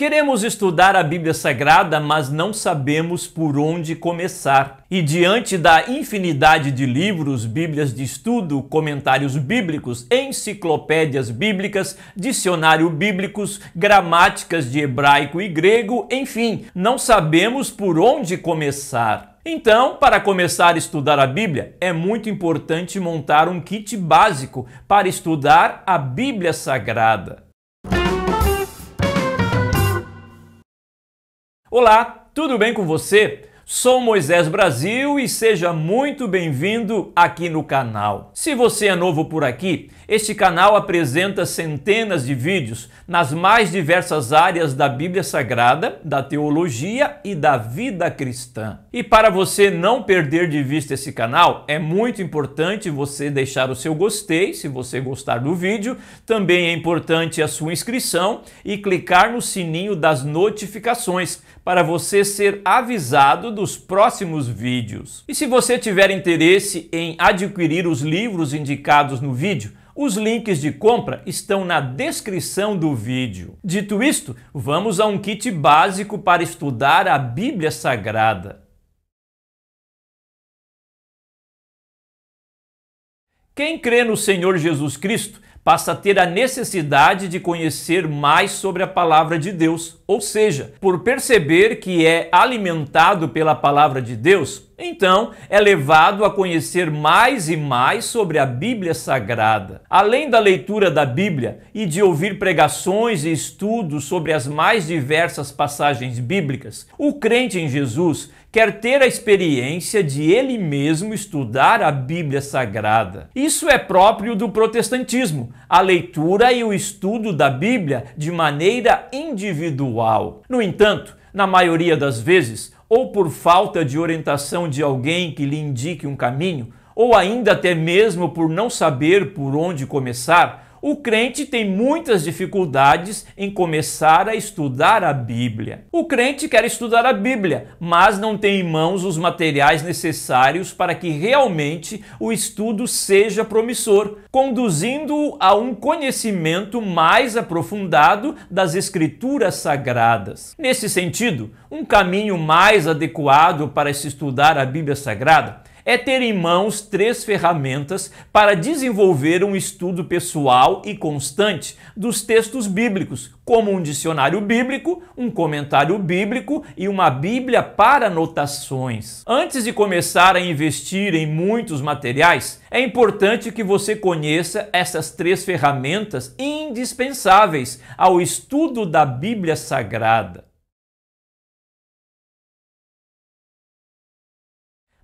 Queremos estudar a Bíblia Sagrada, mas não sabemos por onde começar. E diante da infinidade de livros, Bíblias de estudo, comentários bíblicos, enciclopédias bíblicas, dicionário bíblicos, gramáticas de hebraico e grego, enfim, não sabemos por onde começar. Então, para começar a estudar a Bíblia, é muito importante montar um kit básico para estudar a Bíblia Sagrada. Olá, tudo bem com você? Sou Moisés Brasil e seja muito bem-vindo aqui no canal. Se você é novo por aqui, este canal apresenta centenas de vídeos nas mais diversas áreas da Bíblia Sagrada, da teologia e da vida cristã. E para você não perder de vista esse canal, é muito importante você deixar o seu gostei, se você gostar do vídeo. Também é importante a sua inscrição e clicar no sininho das notificações para você ser avisado dos próximos vídeos. E se você tiver interesse em adquirir os livros indicados no vídeo, os links de compra estão na descrição do vídeo. Dito isto, vamos a um kit básico para estudar a Bíblia Sagrada. Quem crê no Senhor Jesus Cristo passa a ter a necessidade de conhecer mais sobre a palavra de Deus, ou seja, por perceber que é alimentado pela palavra de Deus, então, é levado a conhecer mais e mais sobre a Bíblia Sagrada. Além da leitura da Bíblia e de ouvir pregações e estudos sobre as mais diversas passagens bíblicas, o crente em Jesus quer ter a experiência de ele mesmo estudar a Bíblia Sagrada. Isso é próprio do protestantismo, a leitura e o estudo da Bíblia de maneira individual. No entanto, na maioria das vezes, ou por falta de orientação de alguém que lhe indique um caminho, ou ainda até mesmo por não saber por onde começar, o crente tem muitas dificuldades em começar a estudar a Bíblia. O crente quer estudar a Bíblia, mas não tem em mãos os materiais necessários para que realmente o estudo seja promissor, conduzindo-o a um conhecimento mais aprofundado das Escrituras Sagradas. Nesse sentido, um caminho mais adequado para se estudar a Bíblia Sagrada é ter em mãos três ferramentas para desenvolver um estudo pessoal e constante dos textos bíblicos, como um dicionário bíblico, um comentário bíblico e uma Bíblia para anotações. Antes de começar a investir em muitos materiais, é importante que você conheça essas três ferramentas indispensáveis ao estudo da Bíblia Sagrada.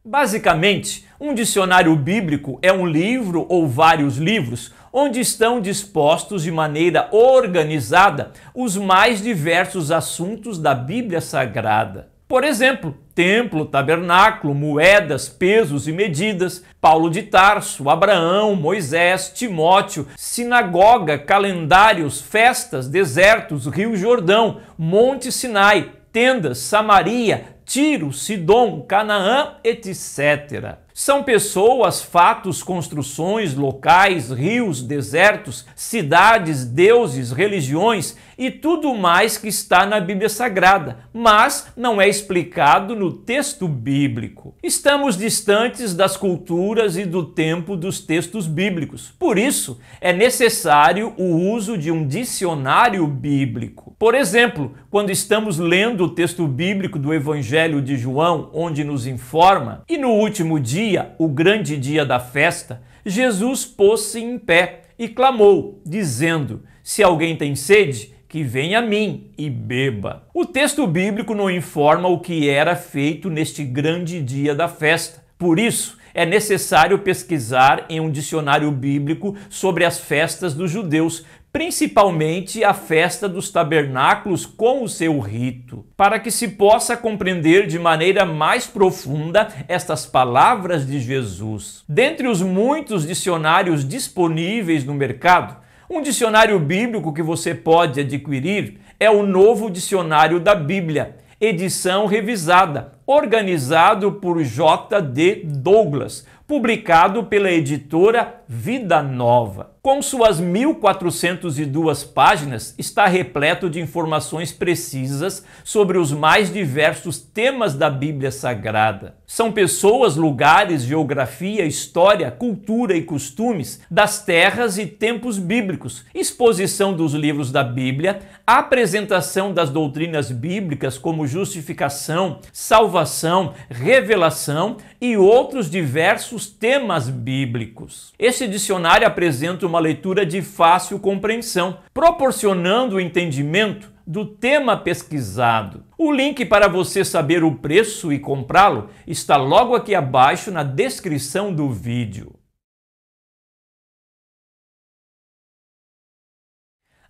Basicamente, um dicionário bíblico é um livro ou vários livros onde estão dispostos de maneira organizada os mais diversos assuntos da Bíblia Sagrada. Por exemplo, templo, tabernáculo, moedas, pesos e medidas, Paulo de Tarso, Abraão, Moisés, Timóteo, sinagoga, calendários, festas, desertos, Rio Jordão, Monte Sinai, tendas, Samaria, Tiro, Sidom, Canaã, etc. São pessoas, fatos, construções, locais, rios, desertos, cidades, deuses, religiões e tudo mais que está na Bíblia Sagrada, mas não é explicado no texto bíblico. Estamos distantes das culturas e do tempo dos textos bíblicos. Por isso, é necessário o uso de um dicionário bíblico. Por exemplo, quando estamos lendo o texto bíblico do Evangelho de João, onde nos informa, e no último dia dia, o grande dia da festa, Jesus pôs-se em pé e clamou, dizendo: Se alguém tem sede, que venha a mim e beba. O texto bíblico não informa o que era feito neste grande dia da festa. Por isso, é necessário pesquisar em um dicionário bíblico sobre as festas dos judeus principalmente a festa dos tabernáculos com o seu rito, para que se possa compreender de maneira mais profunda estas palavras de Jesus. Dentre os muitos dicionários disponíveis no mercado, um dicionário bíblico que você pode adquirir é o Novo Dicionário da Bíblia, edição revisada, organizado por J.D. Douglas, publicado pela editora Vida Nova. Com suas 1.402 páginas, está repleto de informações precisas sobre os mais diversos temas da Bíblia Sagrada. São pessoas, lugares, geografia, história, cultura e costumes das terras e tempos bíblicos, exposição dos livros da Bíblia, apresentação das doutrinas bíblicas como justificação, salvação, revelação e outros diversos temas bíblicos. Este este dicionário apresenta uma leitura de fácil compreensão, proporcionando o entendimento do tema pesquisado. O link para você saber o preço e comprá-lo está logo aqui abaixo na descrição do vídeo.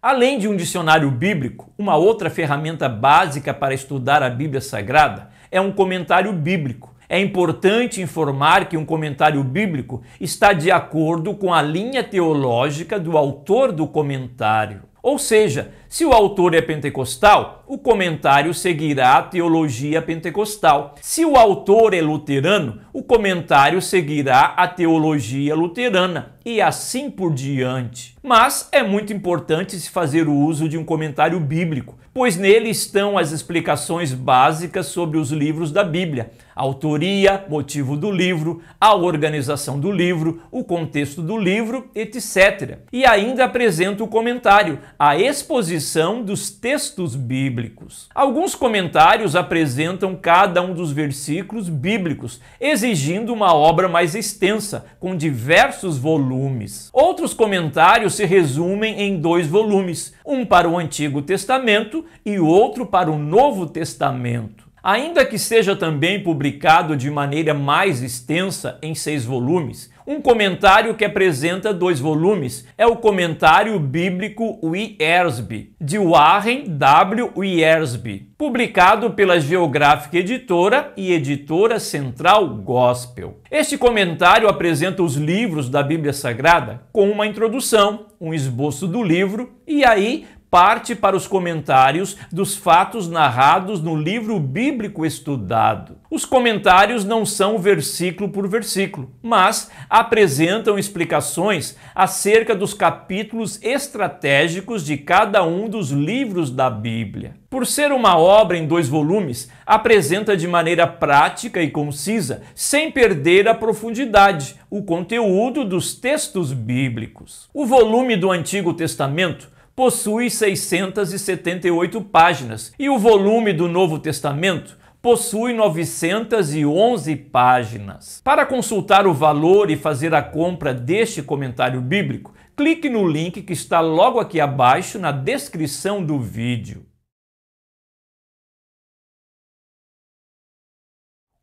Além de um dicionário bíblico, uma outra ferramenta básica para estudar a Bíblia Sagrada é um comentário bíblico é importante informar que um comentário bíblico está de acordo com a linha teológica do autor do comentário. Ou seja, se o autor é pentecostal, o comentário seguirá a teologia pentecostal. Se o autor é luterano, o comentário seguirá a teologia luterana e assim por diante. Mas é muito importante se fazer o uso de um comentário bíblico, pois nele estão as explicações básicas sobre os livros da Bíblia: a autoria, motivo do livro, a organização do livro, o contexto do livro, etc. E ainda apresenta o comentário, a exposição exposição dos textos bíblicos. Alguns comentários apresentam cada um dos versículos bíblicos, exigindo uma obra mais extensa, com diversos volumes. Outros comentários se resumem em dois volumes, um para o Antigo Testamento e outro para o Novo Testamento ainda que seja também publicado de maneira mais extensa em seis volumes. Um comentário que apresenta dois volumes é o Comentário Bíblico Wiersbe, de Warren W. Wiersbe, publicado pela Geographic Editora e Editora Central Gospel. Este comentário apresenta os livros da Bíblia Sagrada com uma introdução, um esboço do livro e aí parte para os comentários dos fatos narrados no livro bíblico estudado. Os comentários não são versículo por versículo, mas apresentam explicações acerca dos capítulos estratégicos de cada um dos livros da Bíblia. Por ser uma obra em dois volumes, apresenta de maneira prática e concisa, sem perder a profundidade, o conteúdo dos textos bíblicos. O volume do Antigo Testamento possui 678 páginas e o volume do Novo Testamento possui 911 páginas. Para consultar o valor e fazer a compra deste comentário bíblico, clique no link que está logo aqui abaixo na descrição do vídeo.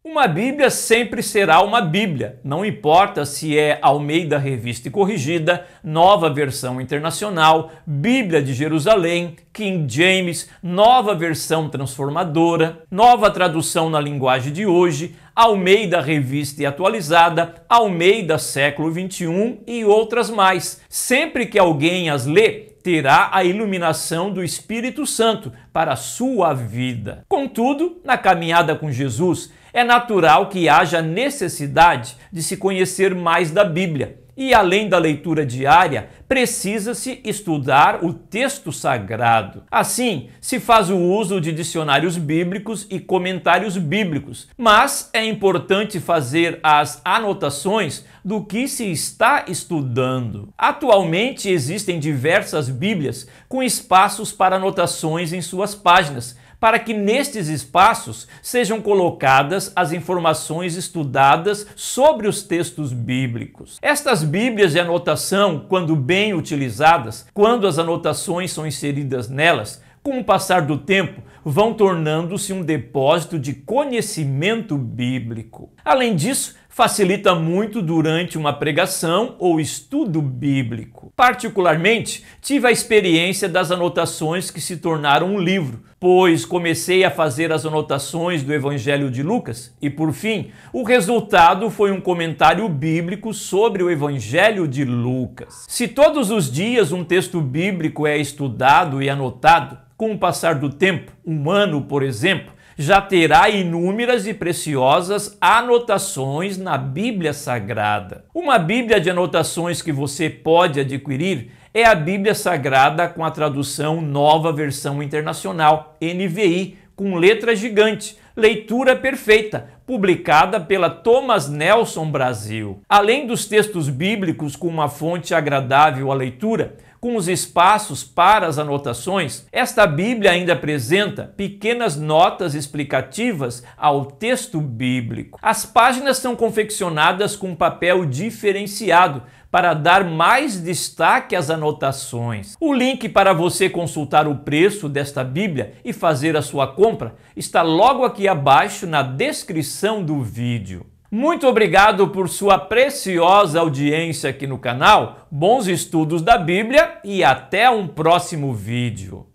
Uma Bíblia sempre será uma Bíblia, não importa se é Almeida Revista e Corrigida, Nova Versão Internacional, Bíblia de Jerusalém, King James, Nova Versão Transformadora, Nova Tradução na Linguagem de Hoje, Almeida Revista e Atualizada, Almeida Século XXI e outras mais. Sempre que alguém as lê, terá a iluminação do Espírito Santo para a sua vida. Contudo, na caminhada com Jesus, é natural que haja necessidade de se conhecer mais da Bíblia. E além da leitura diária, precisa-se estudar o texto sagrado. Assim, se faz o uso de dicionários bíblicos e comentários bíblicos, mas é importante fazer as anotações do que se está estudando. Atualmente existem diversas Bíblias com espaços para anotações em suas páginas, para que nestes espaços sejam colocadas as informações estudadas sobre os textos bíblicos. Estas Bíblias de anotação, quando bem utilizadas, quando as anotações são inseridas nelas, com o passar do tempo, vão tornando-se um depósito de conhecimento bíblico. Além disso, facilita muito durante uma pregação ou estudo bíblico. Particularmente, tive a experiência das anotações que se tornaram um livro, pois comecei a fazer as anotações do Evangelho de Lucas e, por fim, o resultado foi um comentário bíblico sobre o Evangelho de Lucas. Se todos os dias um texto bíblico é estudado e anotado, com o passar do tempo, um ano, por exemplo, já terá inúmeras e preciosas anotações na Bíblia Sagrada. Uma Bíblia de anotações que você pode adquirir é a Bíblia Sagrada com a tradução Nova Versão Internacional, NVI, com letra gigante, leitura perfeita, publicada pela Thomas Nelson Brasil. Além dos textos bíblicos com uma fonte agradável à leitura, com os espaços para as anotações, esta Bíblia ainda apresenta pequenas notas explicativas ao texto bíblico. As páginas são confeccionadas com papel diferenciado para dar mais destaque às anotações. O link para você consultar o preço desta Bíblia e fazer a sua compra está logo aqui abaixo na descrição do vídeo. Muito obrigado por sua preciosa audiência aqui no canal. Bons estudos da Bíblia e até um próximo vídeo.